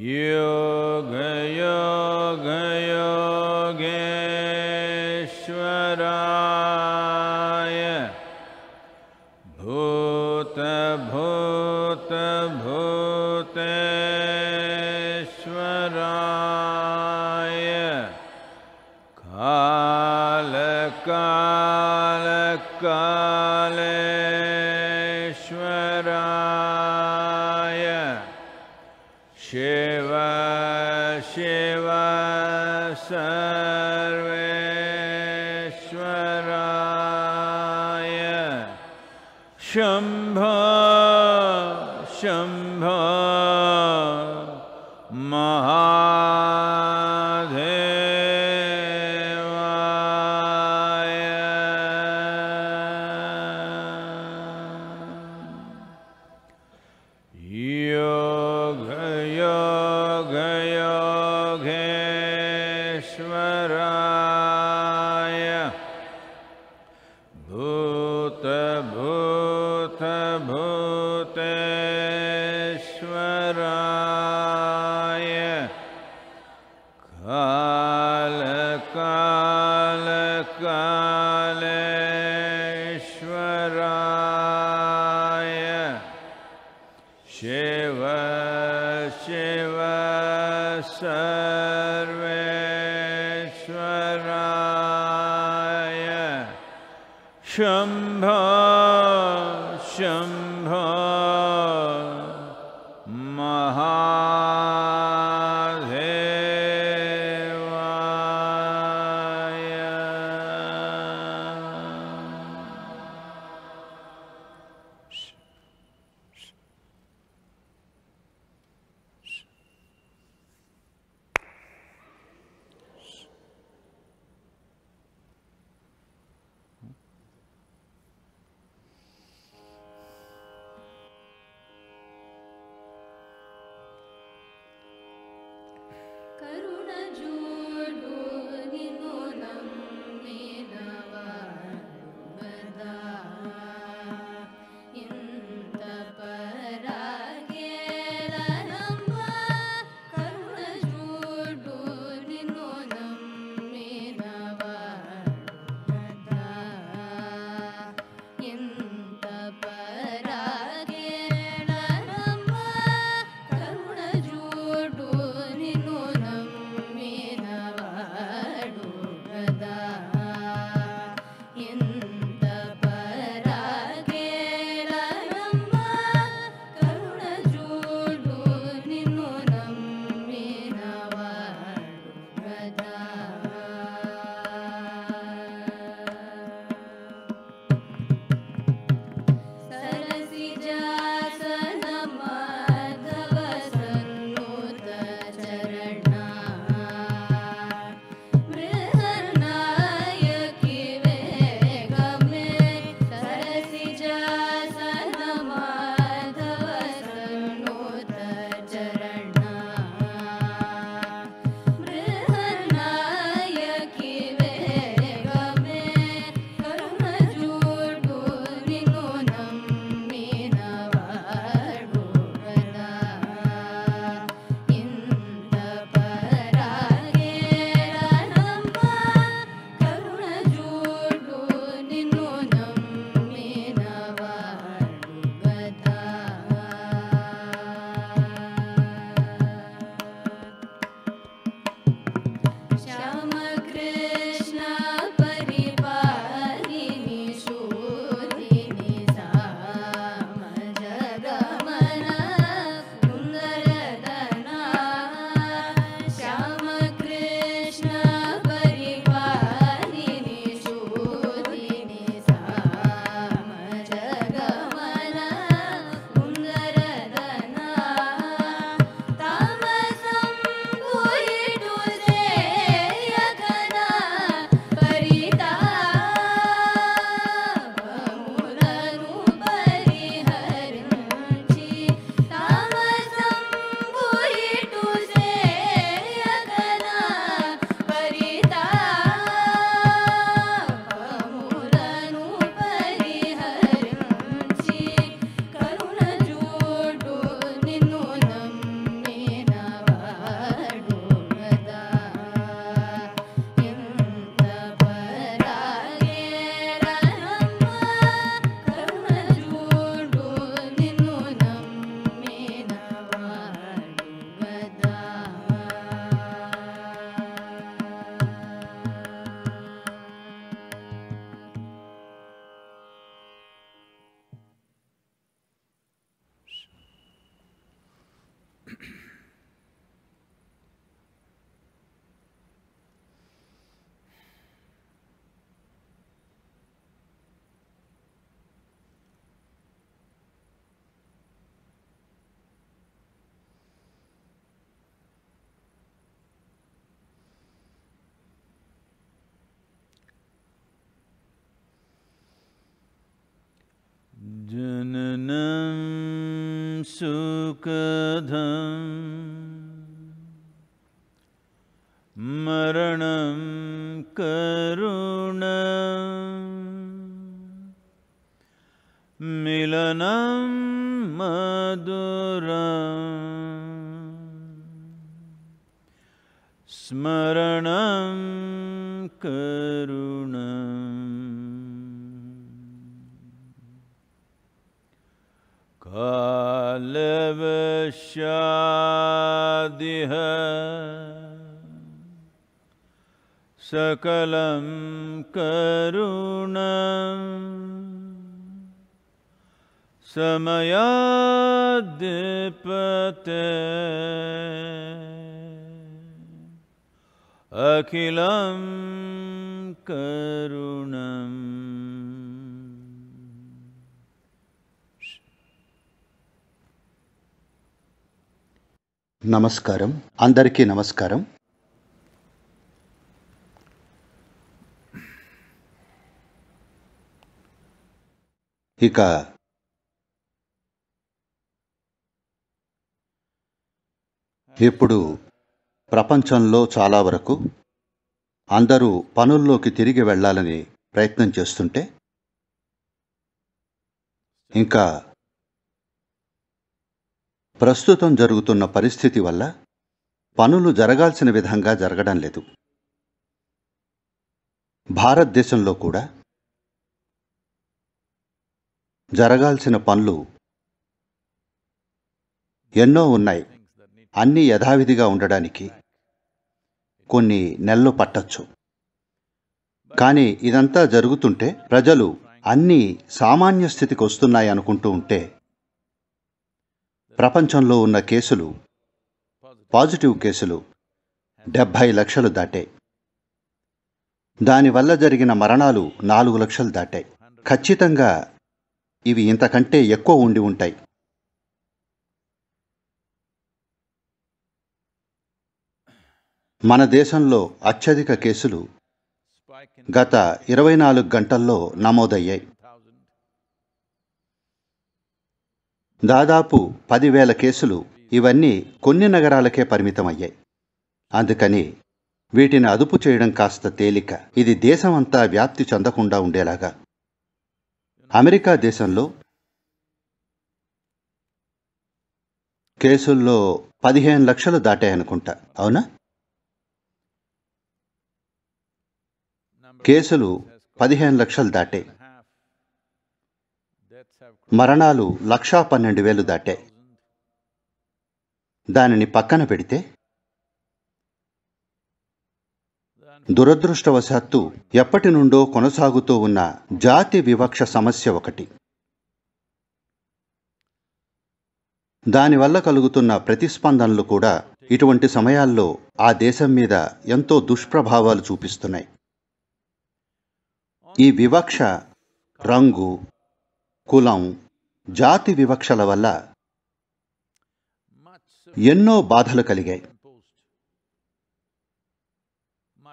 You. Shem Sham. सुखधं കരുണ സമയാധിപത്തെ അഖിലം കരുണം నమస్కారం అందరికీ నమస్కారం ఇక ఇప్పుడు ప్రపంచంలో చాలా వరకు అందరూ పనుల్లోకి తిరిగి వెళ్ళాలని ప్రయత్నం చేస్తుంటే ఇంకా ప్రస్తుతం జరుగుతున్న పరిస్థితి వల్ల పనులు జరగాల్సిన విధంగా జరగడం లేదు భారతదేశంలో కూడా జరగాల్సిన పనులు ఎన్నో ఉన్నాయి అన్నీ యథావిధిగా ఉండడానికి కొన్ని నెలలు పట్టచ్చు కానీ ఇదంతా జరుగుతుంటే ప్రజలు అన్నీ సామాన్య స్థితికి వస్తున్నాయి అనుకుంటూ ఉంటే ప్రపంచంలో ఉన్న కేసులు పాజిటివ్ కేసులు డెబ్భై లక్షలు దాటాయి దానివల్ల జరిగిన మరణాలు నాలుగు లక్షలు దాటాయి ఖచ్చితంగా ఇవి ఇంతకంటే ఎక్కువ ఉండి ఉంటాయి మన దేశంలో అత్యధిక కేసులు గత ఇరవై నాలుగు గంటల్లో నమోదయ్యాయి దాదాపు పదివేల కేసులు ఇవన్నీ కొన్ని నగరాలకే పరిమితమయ్యాయి అందుకని వీటిని అదుపు చేయడం కాస్త తేలిక ఇది దేశమంతా వ్యాప్తి చెందకుండా ఉండేలాగా అమెరికా దేశంలో కేసుల్లో పదిహేను లక్షలు దాటాయనుకుంటా అవునా కేసులు పదిహేను లక్షలు దాటే మరణాలు లక్షా పన్నెండు వేలు దాటాయి దానిని పక్కన పెడితే దురదృష్టవశాత్తు ఎప్పటి నుండో కొనసాగుతూ ఉన్న జాతి వివక్ష సమస్య ఒకటి దానివల్ల కలుగుతున్న ప్రతిస్పందనలు కూడా ఇటువంటి సమయాల్లో ఆ దేశం మీద ఎంతో దుష్ప్రభావాలు చూపిస్తున్నాయి ఈ వివక్ష రంగు కులం జాతి వివక్షల వల్ల ఎన్నో బాధలు కలిగాయి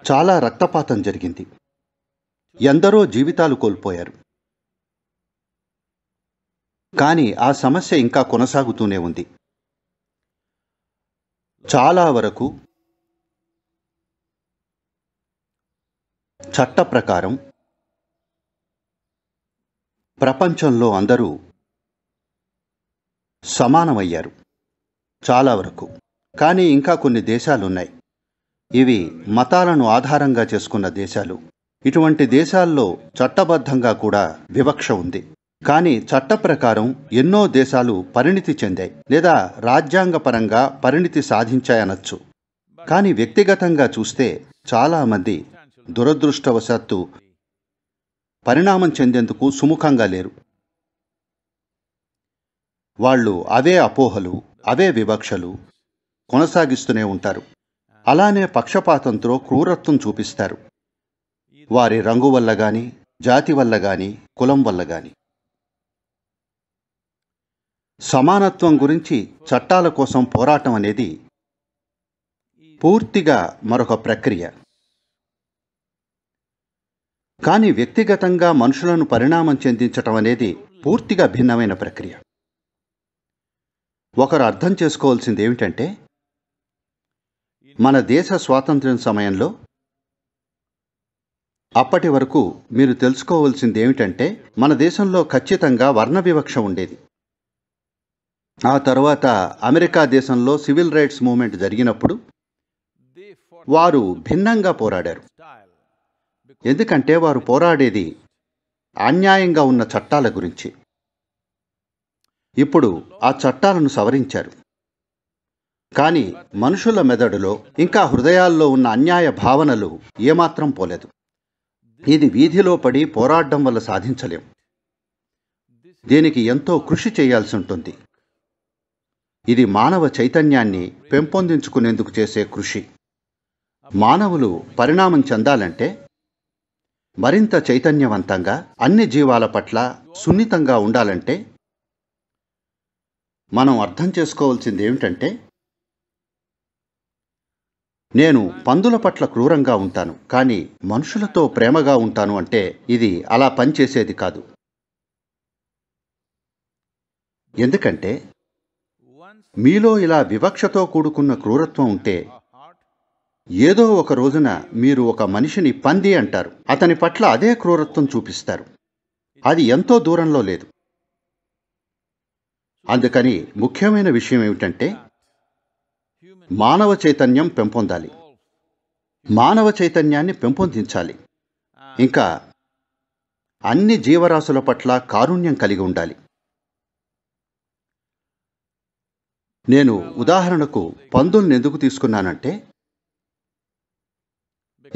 చాలా రక్తపాతం జరిగింది ఎందరో జీవితాలు కోల్పోయారు కానీ ఆ సమస్య ఇంకా కొనసాగుతూనే ఉంది చాలా వరకు చట్ట ప్రకారం ప్రపంచంలో అందరూ సమానమయ్యారు చాలా వరకు కానీ ఇంకా కొన్ని దేశాలున్నాయి ఇవి మతాలను ఆధారంగా చేసుకున్న దేశాలు ఇటువంటి దేశాల్లో చట్టబద్ధంగా కూడా వివక్ష ఉంది కానీ చట్ట ప్రకారం ఎన్నో దేశాలు పరిణితి చెందాయి లేదా రాజ్యాంగపరంగా పరిణితి సాధించాయనొచ్చు కానీ వ్యక్తిగతంగా చూస్తే చాలామంది దురదృష్టవశాత్తు పరిణామం చెందేందుకు సుముఖంగా లేరు వాళ్ళు అవే అపోహలు అవే వివక్షలు కొనసాగిస్తూనే ఉంటారు అలానే పక్షపాతంతో క్రూరత్వం చూపిస్తారు వారి రంగు వల్ల గాని జాతి వల్ల గాని కులం వల్ల గాని సమానత్వం గురించి చట్టాల కోసం పోరాటం అనేది పూర్తిగా మరొక ప్రక్రియ కానీ వ్యక్తిగతంగా మనుషులను పరిణామం చెందించటం అనేది పూర్తిగా భిన్నమైన ప్రక్రియ ఒకరు అర్థం చేసుకోవాల్సింది ఏమిటంటే మన దేశ స్వాతంత్ర్యం సమయంలో అప్పటి వరకు మీరు తెలుసుకోవాల్సింది ఏమిటంటే మన దేశంలో ఖచ్చితంగా వర్ణ వివక్ష ఉండేది ఆ తర్వాత అమెరికా దేశంలో సివిల్ రైట్స్ మూవ్మెంట్ జరిగినప్పుడు వారు భిన్నంగా పోరాడారు ఎందుకంటే వారు పోరాడేది అన్యాయంగా ఉన్న చట్టాల గురించి ఇప్పుడు ఆ చట్టాలను సవరించారు కానీ మనుషుల మెదడులో ఇంకా హృదయాల్లో ఉన్న అన్యాయ భావనలు ఏమాత్రం పోలేదు ఇది వీధిలో పడి పోరాడడం వల్ల సాధించలేం దీనికి ఎంతో కృషి చేయాల్సి ఉంటుంది ఇది మానవ చైతన్యాన్ని పెంపొందించుకునేందుకు చేసే కృషి మానవులు పరిణామం చెందాలంటే మరింత చైతన్యవంతంగా అన్ని జీవాల పట్ల సున్నితంగా ఉండాలంటే మనం అర్థం చేసుకోవాల్సింది ఏమిటంటే నేను పందుల పట్ల క్రూరంగా ఉంటాను కానీ మనుషులతో ప్రేమగా ఉంటాను అంటే ఇది అలా పనిచేసేది కాదు ఎందుకంటే మీలో ఇలా వివక్షతో కూడుకున్న క్రూరత్వం ఉంటే ఏదో ఒక రోజున మీరు ఒక మనిషిని పంది అంటారు అతని పట్ల అదే క్రూరత్వం చూపిస్తారు అది ఎంతో దూరంలో లేదు అందుకని ముఖ్యమైన విషయం ఏమిటంటే మానవ చైతన్యం పెంపొందాలి మానవ చైతన్యాన్ని పెంపొందించాలి ఇంకా అన్ని జీవరాశుల పట్ల కారుణ్యం కలిగి ఉండాలి నేను ఉదాహరణకు పందుల్ని ఎందుకు తీసుకున్నానంటే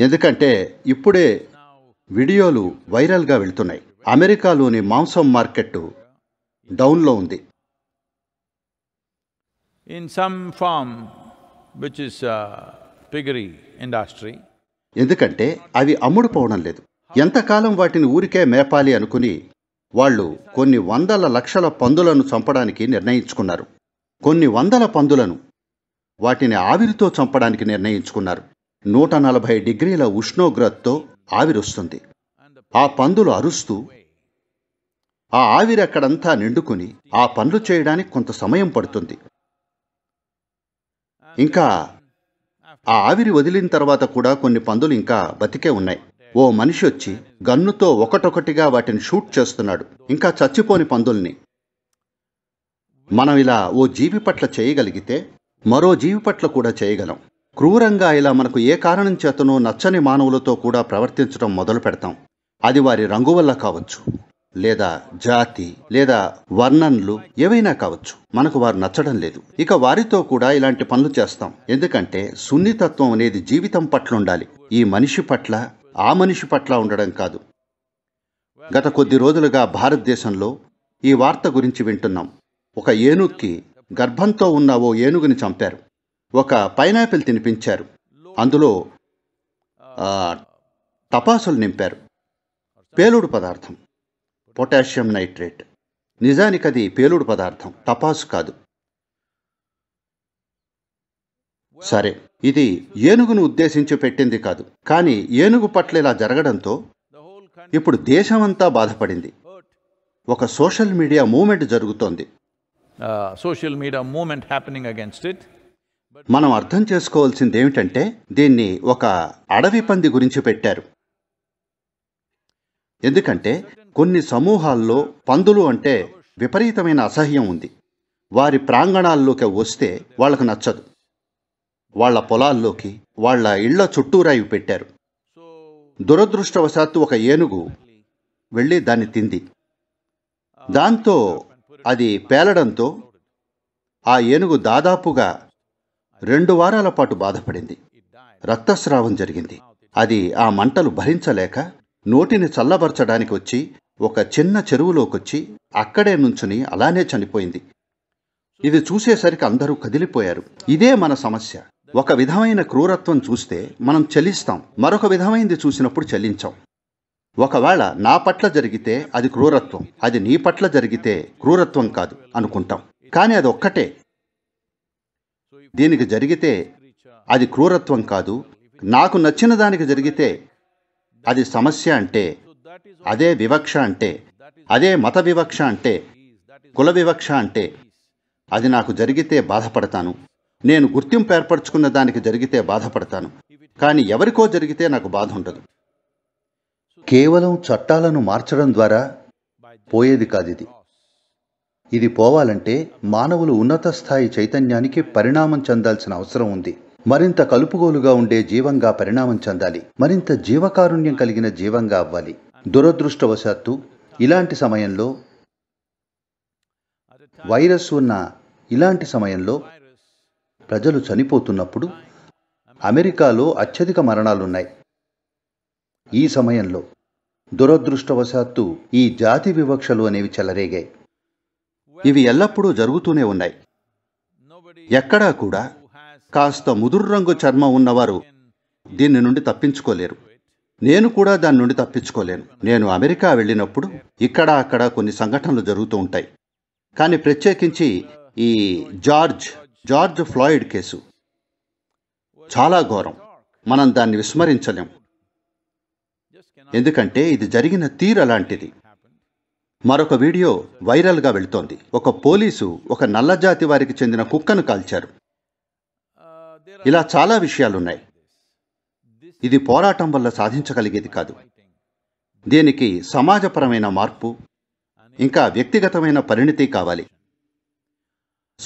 ఎందుకంటే ఇప్పుడే వీడియోలు వైరల్గా వెళ్తున్నాయి అమెరికాలోని మాంసం మార్కెట్ డౌన్లో ఉంది in some farm which is piggery industry ఎందుకంటే అవి అమ్ముడుపోవడం లేదు ఎంతకాలం వాటిని ఊరికే మేపాలి అనుకుని వాళ్ళు కొన్ని వందల లక్షల పందులను చంపడానికి నిర్ణయించుకున్నారు కొన్ని వందల పందులను వాటిని ఆవిరితో చంపడానికి నిర్ణయించుకున్నారు నూట నలభై డిగ్రీల ఉష్ణోగ్రతతో ఆవిరొస్తుంది ఆ పందులు అరుస్తూ ఆ ఆవిరి అక్కడంతా నిండుకుని ఆ పనులు చేయడానికి కొంత సమయం పడుతుంది ఇంకా ఆ ఆవిరి వదిలిన తర్వాత కూడా కొన్ని పందులు ఇంకా బతికే ఉన్నాయి ఓ మనిషి వచ్చి గన్నుతో ఒకటొకటిగా వాటిని షూట్ చేస్తున్నాడు ఇంకా చచ్చిపోని పందుల్ని మనం ఇలా ఓ జీవి పట్ల చేయగలిగితే మరో జీవి పట్ల కూడా చేయగలం క్రూరంగా ఇలా మనకు ఏ కారణం చేతనో నచ్చని మానవులతో కూడా ప్రవర్తించడం మొదలు పెడతాం అది వారి రంగు వల్ల కావచ్చు లేదా జాతి లేదా వర్ణనలు ఏవైనా కావచ్చు మనకు వారు నచ్చడం లేదు ఇక వారితో కూడా ఇలాంటి పనులు చేస్తాం ఎందుకంటే సున్నితత్వం అనేది జీవితం పట్ల ఉండాలి ఈ మనిషి పట్ల ఆ మనిషి పట్ల ఉండడం కాదు గత కొద్ది రోజులుగా భారతదేశంలో ఈ వార్త గురించి వింటున్నాం ఒక ఏనుగుకి గర్భంతో ఉన్న ఓ ఏనుగుని చంపారు ఒక పైనాపిల్ తినిపించారు అందులో తపాసులు నింపారు పేలుడు పదార్థం పొటాషియం నైట్రేట్ నిజానికి అది పేలుడు పదార్థం టపాసు కాదు సరే ఇది ఏనుగును ఉద్దేశించి పెట్టింది కాదు కానీ ఏనుగు పట్ల ఇలా జరగడంతో ఇప్పుడు దేశమంతా బాధపడింది ఒక సోషల్ మీడియా మూమెంట్ జరుగుతోంది social media movement happening against it మనం అర్థం చేసుకోవాల్సింది ఏమిటంటే దీన్ని ఒక అడవి పంది గురించి పెట్టారు ఎందుకంటే కొన్ని సమూహాల్లో పందులు అంటే విపరీతమైన అసహ్యం ఉంది వారి ప్రాంగణాల్లోకి వస్తే వాళ్లకు నచ్చదు వాళ్ల పొలాల్లోకి వాళ్ల ఇళ్ల చుట్టూరాయి పెట్టారు దురదృష్టవశాత్తు ఒక ఏనుగు వెళ్ళి దాన్ని తింది దాంతో అది పేలడంతో ఆ ఏనుగు దాదాపుగా రెండు వారాల పాటు బాధపడింది రక్తస్రావం జరిగింది అది ఆ మంటలు భరించలేక నోటిని చల్లబరచడానికి వచ్చి ఒక చిన్న చెరువులోకొచ్చి అక్కడే నుంచుని అలానే చనిపోయింది ఇది చూసేసరికి అందరూ కదిలిపోయారు ఇదే మన సమస్య ఒక విధమైన క్రూరత్వం చూస్తే మనం చలిస్తాం మరొక విధమైనది చూసినప్పుడు చలించాం ఒకవేళ నా పట్ల జరిగితే అది క్రూరత్వం అది నీ పట్ల జరిగితే క్రూరత్వం కాదు అనుకుంటాం కానీ అది ఒక్కటే దీనికి జరిగితే అది క్రూరత్వం కాదు నాకు నచ్చిన దానికి జరిగితే అది సమస్య అంటే అదే వివక్ష అంటే అదే మత వివక్ష అంటే కుల వివక్ష అంటే అది నాకు జరిగితే బాధపడతాను నేను గుర్తింపు ఏర్పరచుకున్న దానికి జరిగితే బాధపడతాను కానీ ఎవరికో జరిగితే నాకు బాధ ఉండదు కేవలం చట్టాలను మార్చడం ద్వారా పోయేది కాదు ఇది ఇది పోవాలంటే మానవులు ఉన్నత స్థాయి చైతన్యానికి పరిణామం చెందాల్సిన అవసరం ఉంది మరింత కలుపుగోలుగా ఉండే జీవంగా పరిణామం చెందాలి మరింత జీవకారుణ్యం కలిగిన జీవంగా అవ్వాలి దురదృష్టవశాత్తు ఇలాంటి సమయంలో వైరస్ ఉన్న ఇలాంటి సమయంలో ప్రజలు చనిపోతున్నప్పుడు అమెరికాలో అత్యధిక మరణాలున్నాయి ఈ సమయంలో దురదృష్టవశాత్తు ఈ జాతి వివక్షలు అనేవి చెలరేగాయి ఇవి ఎల్లప్పుడూ జరుగుతూనే ఉన్నాయి ఎక్కడా కూడా కాస్త ముదురు రంగు చర్మం ఉన్నవారు దీని నుండి తప్పించుకోలేరు నేను కూడా దాని నుండి తప్పించుకోలేను నేను అమెరికా వెళ్ళినప్పుడు ఇక్కడ అక్కడ కొన్ని సంఘటనలు జరుగుతూ ఉంటాయి కానీ ప్రత్యేకించి ఈ జార్జ్ జార్జ్ ఫ్లాయిడ్ కేసు చాలా ఘోరం మనం దాన్ని విస్మరించలేం ఎందుకంటే ఇది జరిగిన తీరలాంటిది మరొక వీడియో వైరల్గా వెళుతోంది ఒక పోలీసు ఒక నల్లజాతి వారికి చెందిన కుక్కను కాల్చారు ఇలా చాలా విషయాలున్నాయి ఇది పోరాటం వల్ల సాధించగలిగేది కాదు దీనికి సమాజపరమైన మార్పు ఇంకా వ్యక్తిగతమైన పరిణితి కావాలి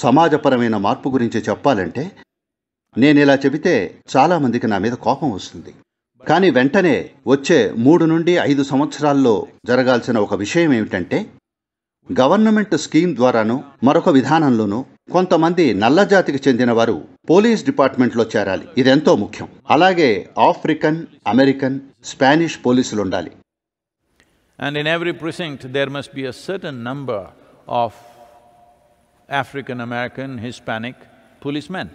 సమాజపరమైన మార్పు గురించి చెప్పాలంటే నేను ఇలా చెబితే చాలామందికి నా మీద కోపం వస్తుంది కానీ వెంటనే వచ్చే మూడు నుండి ఐదు సంవత్సరాల్లో జరగాల్సిన ఒక విషయం ఏమిటంటే గవర్నమెంట్ స్కీమ్ ద్వారాను మరొక విధానంలోనూ కొంతమంది నల్లజాతికి చెందిన వారు పోలీస్ డిపార్ట్మెంట్లో చేరాలి ఇదెంతో ముఖ్యం అలాగే ఆఫ్రికన్ అమెరికన్ స్పానిష్ పోలీసులు ఉండాలి and in every precinct there must be a number of African American Hispanic police man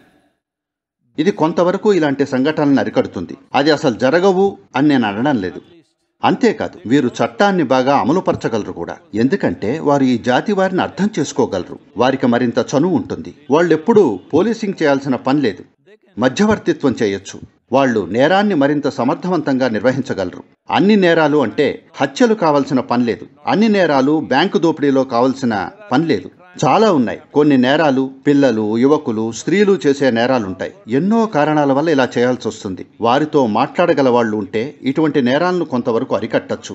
ఇది కొంతవరకు ఇలాంటి సంఘటనలను అరికడుతుంది అది అసలు జరగవు అని నేను అనడం లేదు అంతేకాదు వీరు చట్టాన్ని బాగా అమలుపరచగలరు కూడా ఎందుకంటే వారు ఈ జాతి వారిని అర్థం చేసుకోగలరు వారికి మరింత చనువు ఉంటుంది వాళ్ళెప్పుడూ పోలీసింగ్ చేయాల్సిన పని లేదు మధ్యవర్తిత్వం చేయొచ్చు వాళ్ళు నేరాన్ని మరింత సమర్థవంతంగా నిర్వహించగలరు అన్ని నేరాలు అంటే హత్యలు కావలసిన పనిలేదు అన్ని నేరాలు బ్యాంకు దోపిడీలో కావలసిన పనిలేదు చాలా ఉన్నాయి కొన్ని నేరాలు పిల్లలు యువకులు స్త్రీలు చేసే నేరాలుంటాయి ఎన్నో కారణాల వల్ల ఇలా చేయాల్సి వస్తుంది వారితో మాట్లాడగల వాళ్ళు ఉంటే ఇటువంటి నేరాలను కొంతవరకు అరికట్టచ్చు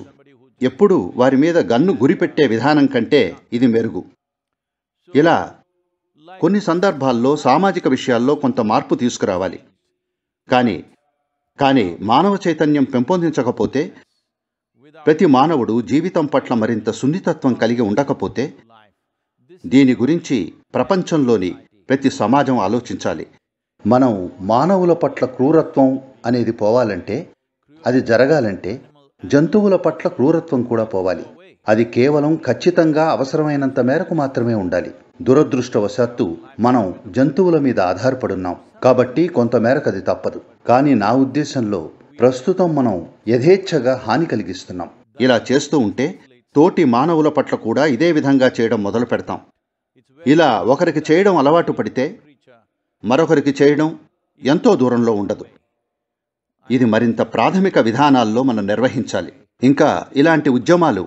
ఎప్పుడు వారి మీద గన్ను గురిపెట్టే విధానం కంటే ఇది మెరుగు ఇలా కొన్ని సందర్భాల్లో సామాజిక విషయాల్లో కొంత మార్పు తీసుకురావాలి కానీ కానీ మానవ చైతన్యం పెంపొందించకపోతే ప్రతి మానవుడు జీవితం పట్ల మరింత సున్నితత్వం కలిగి ఉండకపోతే దీని గురించి ప్రపంచంలోని ప్రతి సమాజం ఆలోచించాలి మనం మానవుల పట్ల క్రూరత్వం అనేది పోవాలంటే అది జరగాలంటే జంతువుల పట్ల క్రూరత్వం కూడా పోవాలి అది కేవలం ఖచ్చితంగా అవసరమైనంత మేరకు మాత్రమే ఉండాలి దురదృష్టవశాత్తు మనం జంతువుల మీద ఆధారపడున్నాం కాబట్టి కొంతమేరకు అది తప్పదు కానీ నా ఉద్దేశంలో ప్రస్తుతం మనం యథేచ్ఛగా హాని కలిగిస్తున్నాం ఇలా చేస్తూ ఉంటే తోటి మానవుల పట్ల కూడా ఇదే విధంగా చేయడం మొదలు పెడతాం ఇలా ఒకరికి చేయడం అలవాటు పడితే మరొకరికి చేయడం ఎంతో దూరంలో ఉండదు ఇది మరింత ప్రాథమిక విధానాల్లో మనం నిర్వహించాలి ఇంకా ఇలాంటి ఉద్యమాలు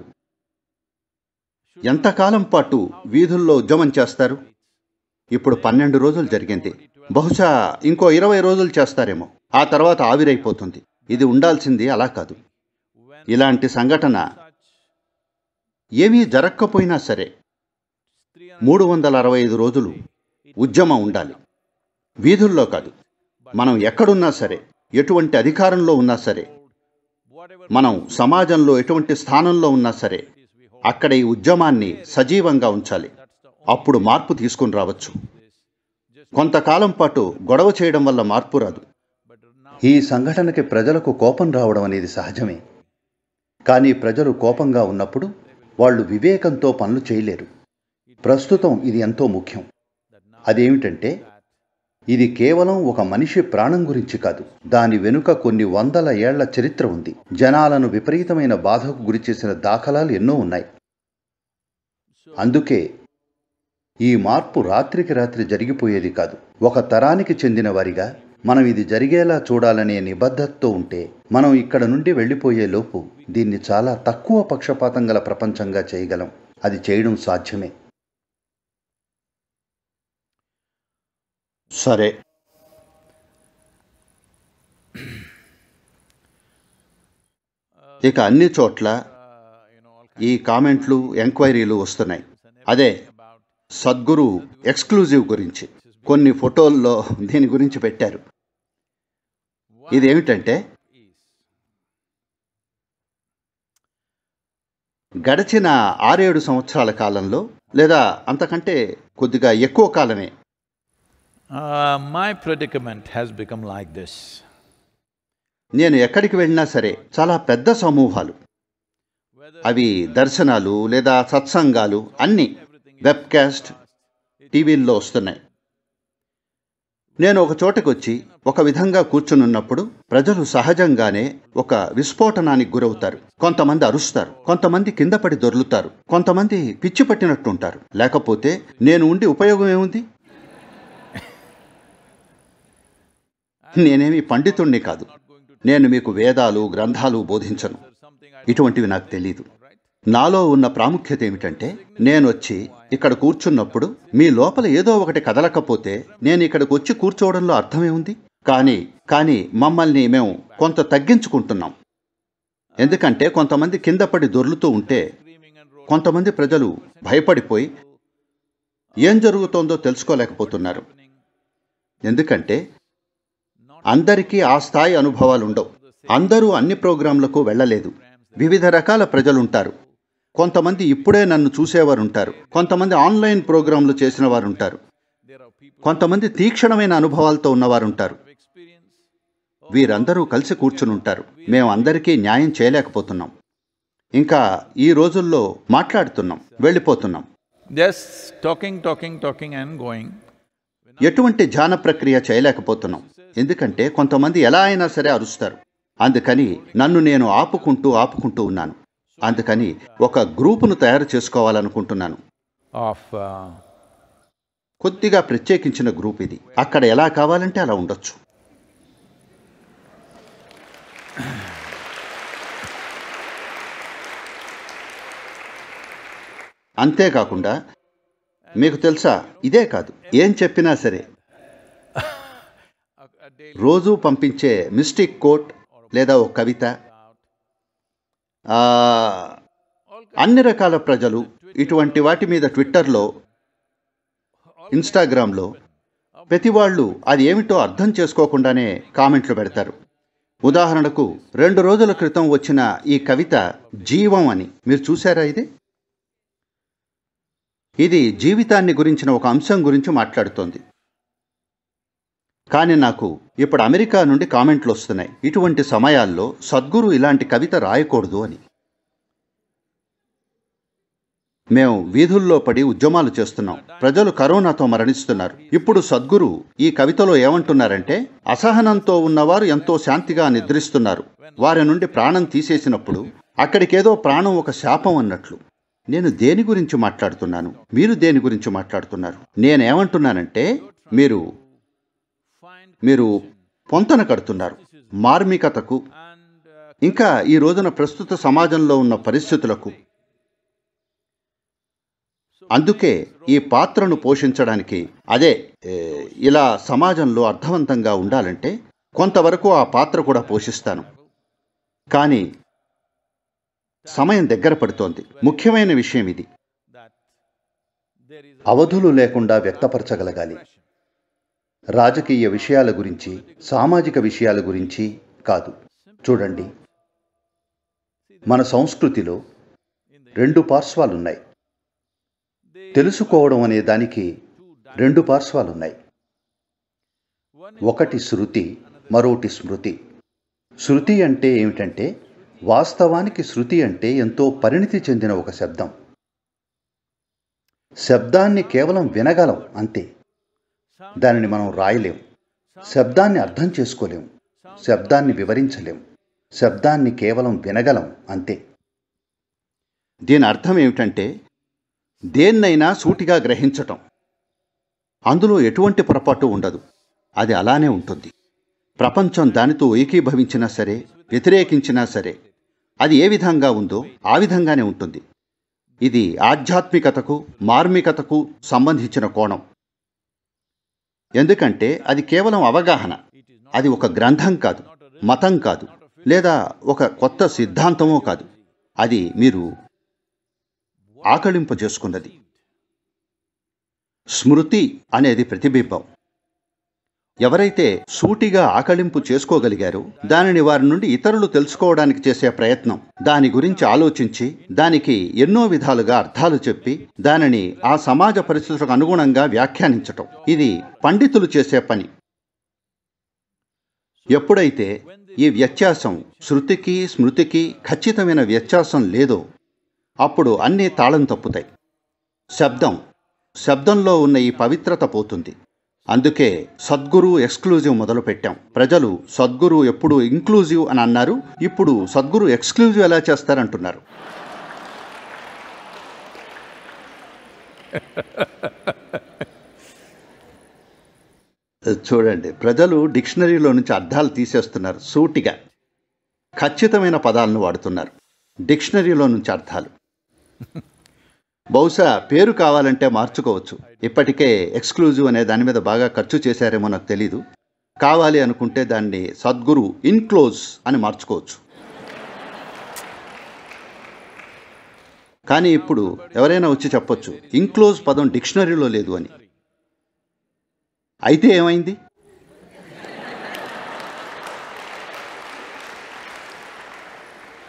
ఎంతకాలం పాటు వీధుల్లో ఉద్యమం చేస్తారు ఇప్పుడు పన్నెండు రోజులు జరిగింది బహుశా ఇంకో ఇరవై రోజులు చేస్తారేమో ఆ తర్వాత ఆవిరైపోతుంది ఇది ఉండాల్సింది అలా కాదు ఇలాంటి సంఘటన ఏమీ జరగకపోయినా సరే మూడు వందల అరవై ఐదు రోజులు ఉద్యమం ఉండాలి వీధుల్లో కాదు మనం ఎక్కడున్నా సరే ఎటువంటి అధికారంలో ఉన్నా సరే మనం సమాజంలో ఎటువంటి స్థానంలో ఉన్నా సరే అక్కడ ఈ ఉద్యమాన్ని సజీవంగా ఉంచాలి అప్పుడు మార్పు తీసుకుని రావచ్చు కొంతకాలం పాటు గొడవ చేయడం వల్ల మార్పు రాదు ఈ సంఘటనకి ప్రజలకు కోపం రావడం అనేది సహజమే కానీ ప్రజలు కోపంగా ఉన్నప్పుడు వాళ్ళు వివేకంతో పనులు చేయలేరు ప్రస్తుతం ఇది ఎంతో ముఖ్యం అదేమిటంటే ఇది కేవలం ఒక మనిషి ప్రాణం గురించి కాదు దాని వెనుక కొన్ని వందల ఏళ్ల చరిత్ర ఉంది జనాలను విపరీతమైన బాధకు గురిచేసిన దాఖలాలు ఎన్నో ఉన్నాయి అందుకే ఈ మార్పు రాత్రికి రాత్రి జరిగిపోయేది కాదు ఒక తరానికి చెందిన వారిగా మనం ఇది జరిగేలా చూడాలనే నిబద్ధతతో ఉంటే మనం ఇక్కడ నుండి వెళ్ళిపోయే లోపు దీన్ని చాలా తక్కువ పక్షపాతం గల ప్రపంచంగా చేయగలం అది చేయడం సాధ్యమే సరే ఇక అన్ని చోట్ల ఈ కామెంట్లు ఎంక్వైరీలు వస్తున్నాయి అదే సద్గురు ఎక్స్క్లూజివ్ గురించి కొన్ని ఫోటోల్లో దీని గురించి పెట్టారు ఇదేమిటంటే గడిచిన ఆరేడు సంవత్సరాల కాలంలో లేదా అంతకంటే కొద్దిగా ఎక్కువ కాలమే my predicament has become like this నేను ఎక్కడికి వెళ్ళినా సరే చాలా పెద్ద సమూహాలు అవి దర్శనాలు లేదా సత్సంగాలు అన్నీ వెబ్కాస్ట్ టీవీల్లో వస్తున్నాయి నేను ఒక చోటకొచ్చి ఒక విధంగా కూర్చునున్నప్పుడు ప్రజలు సహజంగానే ఒక విస్ఫోటనానికి గురవుతారు కొంతమంది అరుస్తారు కొంతమంది కింద పడి దొర్లుతారు కొంతమంది పిచ్చి పట్టినట్టుంటారు లేకపోతే నేను ఉండి ఉపయోగం ఏముంది నేనేమి పండితుణ్ణి కాదు నేను మీకు వేదాలు గ్రంథాలు బోధించను ఇటువంటివి నాకు తెలియదు నాలో ఉన్న ప్రాముఖ్యత ఏమిటంటే నేనొచ్చి ఇక్కడ కూర్చున్నప్పుడు మీ లోపల ఏదో ఒకటి కదలకపోతే నేను ఇక్కడికి వచ్చి కూర్చోవడంలో అర్థమేముంది కానీ కానీ మమ్మల్ని మేము కొంత తగ్గించుకుంటున్నాం ఎందుకంటే కొంతమంది కింద పడి దొర్లుతూ ఉంటే కొంతమంది ప్రజలు భయపడిపోయి ఏం జరుగుతోందో తెలుసుకోలేకపోతున్నారు ఎందుకంటే అందరికీ ఆ స్థాయి అనుభవాలు ఉండవు అందరూ అన్ని ప్రోగ్రాంలకు వెళ్ళలేదు వివిధ రకాల ప్రజలుంటారు కొంతమంది ఇప్పుడే నన్ను చూసేవారు ఉంటారు కొంతమంది ఆన్లైన్ ప్రోగ్రాంలు చేసిన వారు ఉంటారు కొంతమంది తీక్షణమైన అనుభవాలతో ఉన్నవారు ఉంటారు వీరందరూ కలిసి కూర్చుని ఉంటారు మేము అందరికీ న్యాయం చేయలేకపోతున్నాం ఇంకా ఈ రోజుల్లో మాట్లాడుతున్నాం వెళ్ళిపోతున్నాం talking talking talking and going ఎటువంటి ధ్యాన ప్రక్రియ చేయలేకపోతున్నాం ఎందుకంటే కొంతమంది ఎలా అయినా సరే అరుస్తారు అందుకని నన్ను నేను ఆపుకుంటూ ఆపుకుంటూ ఉన్నాను అందుకని ఒక గ్రూపును తయారు చేసుకోవాలనుకుంటున్నాను uh, కొద్దిగా ప్రత్యేకించిన గ్రూప్ ఇది అక్కడ ఎలా కావాలంటే అలా ఉండొచ్చు అంతేకాకుండా మీకు తెలుసా ఇదే కాదు ఏం చెప్పినా సరే రోజూ పంపించే మిస్టిక్ కోట్ లేదా ఒక కవిత అన్ని రకాల ప్రజలు ఇటువంటి వాటి మీద ట్విట్టర్లో ఇన్స్టాగ్రామ్లో ప్రతి వాళ్ళు అది ఏమిటో అర్థం చేసుకోకుండానే కామెంట్లు పెడతారు ఉదాహరణకు రెండు రోజుల క్రితం వచ్చిన ఈ కవిత జీవం అని మీరు చూశారా ఇది ఇది జీవితాన్ని గురించిన ఒక అంశం గురించి మాట్లాడుతోంది కానీ నాకు ఇప్పుడు అమెరికా నుండి కామెంట్లు వస్తున్నాయి ఇటువంటి సమయాల్లో సద్గురు ఇలాంటి కవిత రాయకూడదు అని మేము వీధుల్లో పడి ఉద్యమాలు చేస్తున్నాం ప్రజలు కరోనాతో మరణిస్తున్నారు ఇప్పుడు సద్గురు ఈ కవితలో ఏమంటున్నారంటే అసహనంతో ఉన్నవారు ఎంతో శాంతిగా నిద్రిస్తున్నారు వారి నుండి ప్రాణం తీసేసినప్పుడు అక్కడికేదో ప్రాణం ఒక శాపం అన్నట్లు నేను దేని గురించి మాట్లాడుతున్నాను మీరు దేని గురించి మాట్లాడుతున్నారు నేనేమంటున్నానంటే మీరు మీరు పొంతన కడుతున్నారు మార్మికతకు ఇంకా ఈ రోజున ప్రస్తుత సమాజంలో ఉన్న పరిస్థితులకు అందుకే ఈ పాత్రను పోషించడానికి అదే ఇలా సమాజంలో అర్థవంతంగా ఉండాలంటే కొంతవరకు ఆ పాత్ర కూడా పోషిస్తాను కానీ సమయం దగ్గర పడుతోంది ముఖ్యమైన విషయం ఇది అవధులు లేకుండా వ్యక్తపరచగలగాలి రాజకీయ విషయాల గురించి సామాజిక విషయాల గురించి కాదు చూడండి మన సంస్కృతిలో రెండు పార్శ్వాలున్నాయి తెలుసుకోవడం అనే దానికి రెండు పార్శ్వాలున్నాయి ఒకటి శృతి మరోటి స్మృతి శృతి అంటే ఏమిటంటే వాస్తవానికి శృతి అంటే ఎంతో పరిణితి చెందిన ఒక శబ్దం శబ్దాన్ని కేవలం వినగలం అంతే దానిని మనం రాయలేం శబ్దాన్ని అర్థం చేసుకోలేం శబ్దాన్ని వివరించలేం శబ్దాన్ని కేవలం వినగలం అంతే దీని అర్థం ఏమిటంటే దేన్నైనా సూటిగా గ్రహించటం అందులో ఎటువంటి పొరపాటు ఉండదు అది అలానే ఉంటుంది ప్రపంచం దానితో ఏకీభవించినా సరే వ్యతిరేకించినా సరే అది ఏ విధంగా ఉందో ఆ విధంగానే ఉంటుంది ఇది ఆధ్యాత్మికతకు మార్మికతకు సంబంధించిన కోణం ఎందుకంటే అది కేవలం అవగాహన అది ఒక గ్రంథం కాదు మతం కాదు లేదా ఒక కొత్త సిద్ధాంతమో కాదు అది మీరు ఆకళింపజేసుకున్నది స్మృతి అనేది ప్రతిబింబం ఎవరైతే సూటిగా ఆకళింపు చేసుకోగలిగారో దానిని వారి నుండి ఇతరులు తెలుసుకోవడానికి చేసే ప్రయత్నం దాని గురించి ఆలోచించి దానికి ఎన్నో విధాలుగా అర్థాలు చెప్పి దానిని ఆ సమాజ పరిస్థితులకు అనుగుణంగా వ్యాఖ్యానించటం ఇది పండితులు చేసే పని ఎప్పుడైతే ఈ వ్యత్యాసం శృతికి స్మృతికి ఖచ్చితమైన వ్యత్యాసం లేదో అప్పుడు అన్నీ తాళం తప్పుతాయి శబ్దం శబ్దంలో ఉన్న ఈ పవిత్రత పోతుంది అందుకే సద్గురు ఎక్స్క్లూజివ్ మొదలు పెట్టాం ప్రజలు సద్గురు ఎప్పుడు ఇంక్లూజివ్ అని అన్నారు ఇప్పుడు సద్గురు ఎక్స్క్లూజివ్ ఎలా చేస్తారంటున్నారు చూడండి ప్రజలు డిక్షనరీలో నుంచి అర్థాలు తీసేస్తున్నారు సూటిగా ఖచ్చితమైన పదాలను వాడుతున్నారు డిక్షనరీలో నుంచి అర్థాలు బహుశా పేరు కావాలంటే మార్చుకోవచ్చు ఇప్పటికే ఎక్స్క్లూజివ్ అనే దాని మీద బాగా ఖర్చు చేశారేమో నాకు తెలీదు కావాలి అనుకుంటే దాన్ని సద్గురు ఇన్క్లోజ్ అని మార్చుకోవచ్చు కానీ ఇప్పుడు ఎవరైనా వచ్చి చెప్పొచ్చు ఇంక్లోజ్ పదం డిక్షనరీలో లేదు అని అయితే ఏమైంది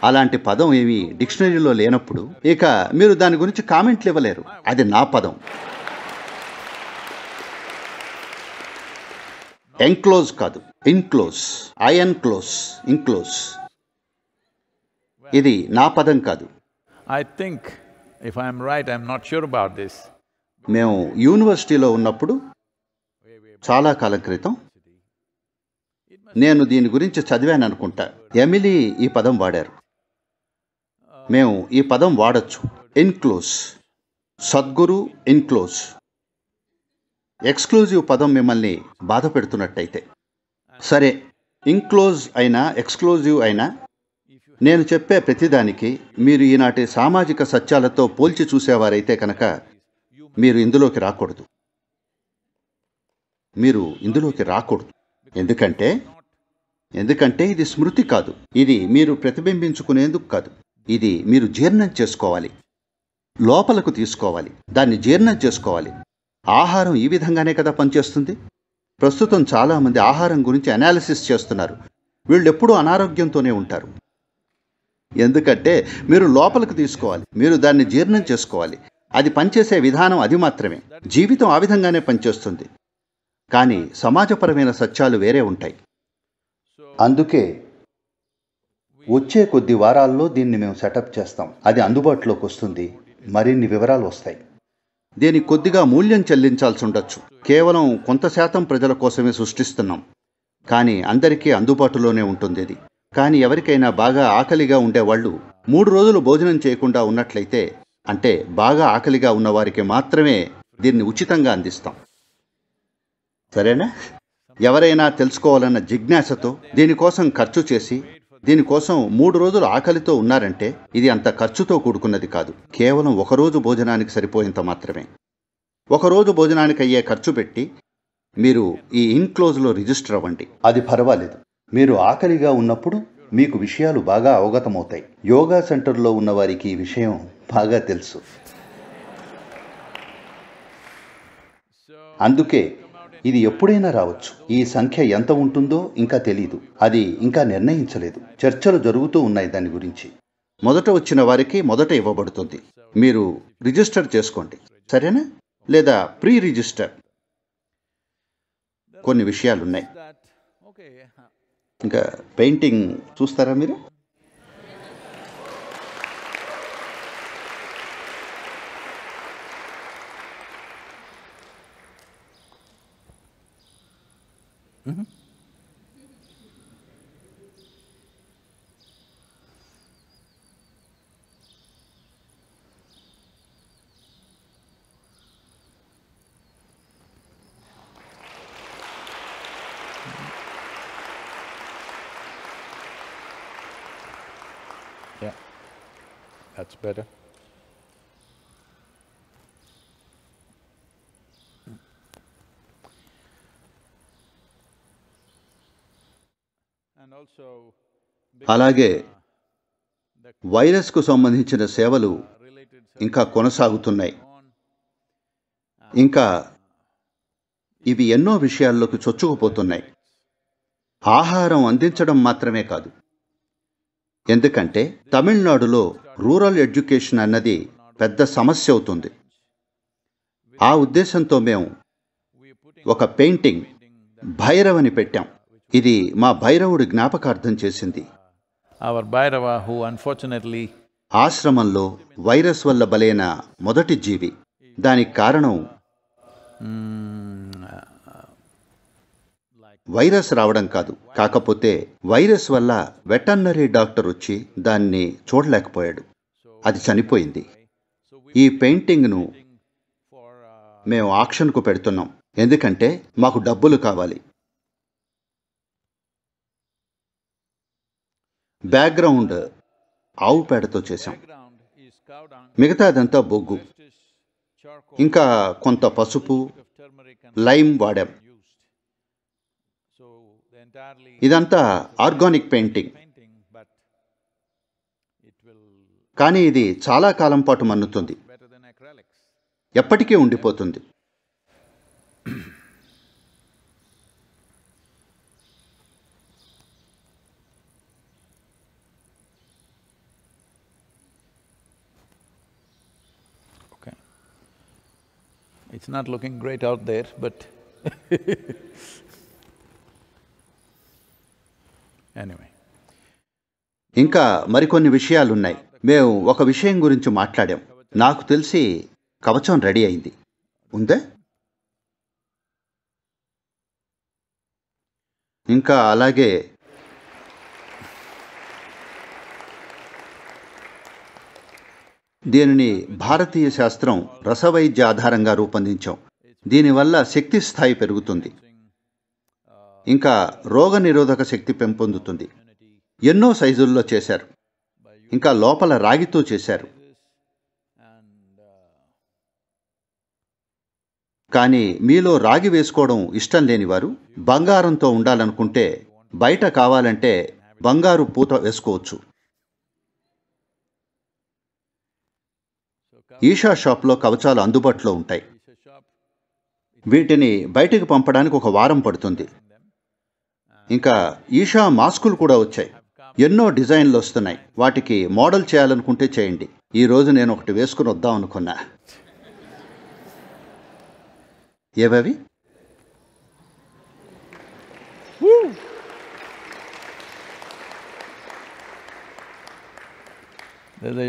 అలాంటి పదం ఏమీ డిక్షనరీలో లేనప్పుడు ఇక మీరు దాని గురించి కామెంట్లు ఇవ్వలేరు అది నా పదం ఎంక్లోజ్ కాదు ఇన్క్లోజ్ ఐఎన్ క్లోజ్ ఇంక్లోజ్ ఇది నా పదం కాదు I think if I'm right I'm not sure about this మేము యూనివర్సిటీలో ఉన్నప్పుడు చాలా కాలం క్రితం నేను దీని గురించి చదివాను అనుకుంటా ఎమిలీ ఈ పదం వాడారు మేము ఈ పదం వాడచ్చు ఇన్క్లోజ్ సద్గురు ఇన్క్లోజ్ ఎక్స్క్లూజివ్ పదం మిమ్మల్ని బాధ పెడుతున్నట్టయితే సరే ఇన్క్లోజ్ అయినా ఎక్స్క్లూజివ్ అయినా నేను చెప్పే ప్రతిదానికి మీరు ఈనాటి సామాజిక సత్యాలతో పోల్చి చూసేవారైతే కనుక మీరు ఇందులోకి రాకూడదు మీరు ఇందులోకి రాకూడదు ఎందుకంటే ఎందుకంటే ఇది స్మృతి కాదు ఇది మీరు ప్రతిబింబించుకునేందుకు కాదు ఇది మీరు జీర్ణం చేసుకోవాలి లోపలకు తీసుకోవాలి దాన్ని జీర్ణం చేసుకోవాలి ఆహారం ఈ విధంగానే కదా పనిచేస్తుంది ప్రస్తుతం చాలామంది ఆహారం గురించి అనాలిసిస్ చేస్తున్నారు వీళ్ళు ఎప్పుడూ అనారోగ్యంతోనే ఉంటారు ఎందుకంటే మీరు లోపలికి తీసుకోవాలి మీరు దాన్ని జీర్ణం చేసుకోవాలి అది పనిచేసే విధానం అది మాత్రమే జీవితం ఆ విధంగానే పనిచేస్తుంది కానీ సమాజపరమైన సత్యాలు వేరే ఉంటాయి అందుకే వచ్చే కొద్ది వారాల్లో దీన్ని మేము సెటప్ చేస్తాం అది అందుబాటులోకి వస్తుంది మరిన్ని వివరాలు వస్తాయి దీనికి కొద్దిగా మూల్యం చెల్లించాల్సి ఉండొచ్చు కేవలం కొంత శాతం ప్రజల కోసమే సృష్టిస్తున్నాం కానీ అందరికీ అందుబాటులోనే ఉంటుంది ఇది కానీ ఎవరికైనా బాగా ఆకలిగా ఉండేవాళ్ళు మూడు రోజులు భోజనం చేయకుండా ఉన్నట్లయితే అంటే బాగా ఆకలిగా ఉన్నవారికి మాత్రమే దీన్ని ఉచితంగా అందిస్తాం సరేనా ఎవరైనా తెలుసుకోవాలన్న జిజ్ఞాసతో దీనికోసం ఖర్చు చేసి దీనికోసం మూడు రోజులు ఆకలితో ఉన్నారంటే ఇది అంత ఖర్చుతో కూడుకున్నది కాదు కేవలం ఒకరోజు భోజనానికి సరిపోయేంత మాత్రమే ఒకరోజు భోజనానికి అయ్యే ఖర్చు పెట్టి మీరు ఈ ఇన్క్లోజ్లో రిజిస్టర్ అవ్వండి అది పర్వాలేదు మీరు ఆకలిగా ఉన్నప్పుడు మీకు విషయాలు బాగా అవగతమవుతాయి యోగా సెంటర్లో ఉన్నవారికి ఈ విషయం బాగా తెలుసు అందుకే ఇది ఎప్పుడైనా రావచ్చు ఈ సంఖ్య ఎంత ఉంటుందో ఇంకా తెలియదు అది ఇంకా నిర్ణయించలేదు చర్చలు జరుగుతూ ఉన్నాయి దాని గురించి మొదట వచ్చిన వారికి మొదట ఇవ్వబడుతుంది మీరు రిజిస్టర్ చేసుకోండి సరేనా లేదా ప్రీ రిజిస్టర్ కొన్ని విషయాలున్నాయి ఇంకా పెయింటింగ్ చూస్తారా మీరు olanları. అలాగే వైరస్కు సంబంధించిన సేవలు ఇంకా కొనసాగుతున్నాయి ఇంకా ఇవి ఎన్నో విషయాల్లోకి చొచ్చుకుపోతున్నాయి ఆహారం అందించడం మాత్రమే కాదు ఎందుకంటే తమిళనాడులో రూరల్ ఎడ్యుకేషన్ అన్నది పెద్ద సమస్య అవుతుంది ఆ ఉద్దేశంతో మేము ఒక పెయింటింగ్ భైరవని పెట్టాం ఇది మా భైరవుడి జ్ఞాపకార్థం చేసింది అవర్ భైరవ ఆశ్రమంలో వైరస్ వల్ల బలైన మొదటి జీవి దానికి కారణం hmm. వైరస్ రావడం కాదు కాకపోతే వైరస్ వల్ల వెటర్నరీ డాక్టర్ వచ్చి దాన్ని చూడలేకపోయాడు అది చనిపోయింది ఈ పెయింటింగ్ను మేము ఆక్షన్కు పెడుతున్నాం ఎందుకంటే మాకు డబ్బులు కావాలి బ్యాక్గ్రౌండ్ ఆవు పేడతో చేశాం మిగతాదంతా బొగ్గు ఇంకా కొంత పసుపు లైమ్ వాడాం ఇదంతా ఆర్గానిక్ పెయింటింగ్ కానీ ఇది చాలా కాలం పాటు మన్నుతుంది ఎప్పటికీ ఉండిపోతుంది It's not looking great out there, but anyway ఇంకా మరికొన్ని విషయాలున్నాయి మేము ఒక విషయం గురించి మాట్లాడాం నాకు తెలిసి కవచం రెడీ అయింది ఉందే ఇంకా అలాగే దీనిని భారతీయ శాస్త్రం రసవైద్య ఆధారంగా రూపొందించాం దీనివల్ల శక్తి స్థాయి పెరుగుతుంది ఇంకా రోగ నిరోధక శక్తి పెంపొందుతుంది ఎన్నో సైజుల్లో చేశారు ఇంకా లోపల రాగితో చేశారు కానీ మీలో రాగి వేసుకోవడం ఇష్టం లేని వారు బంగారంతో ఉండాలనుకుంటే బయట కావాలంటే బంగారు పూత వేసుకోవచ్చు ఈషా షాప్లో కవచాలు అందుబాటులో ఉంటాయి వీటిని బయటకు పంపడానికి ఒక వారం పడుతుంది ఇంకా ఈషా మాస్కులు కూడా వచ్చాయి ఎన్నో డిజైన్లు వస్తున్నాయి వాటికి మోడల్ చేయాలనుకుంటే చేయండి ఈ రోజు నేను ఒకటి వేసుకుని వద్దాం అనుకున్నా ఏవవి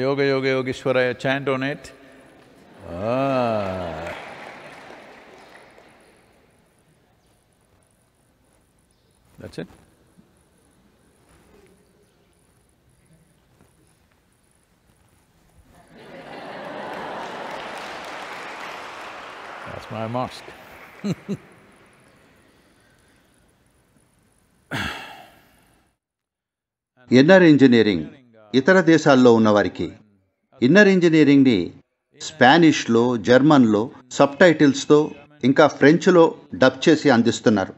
యోగ యోగ యోగేశ్వర చాంటోనేట్ Yogishwaraya That's it. That's my mosque. Inner engineering ఇతర దేశాల్లో ఉన్నవారికి ఇన్నర్ ఇంజనీరింగ్ని స్పానిష్లో జర్మన్లో సబ్ టైటిల్స్తో ఇంకా ఫ్రెంచ్లో డబ్ చేసి అందిస్తున్నారు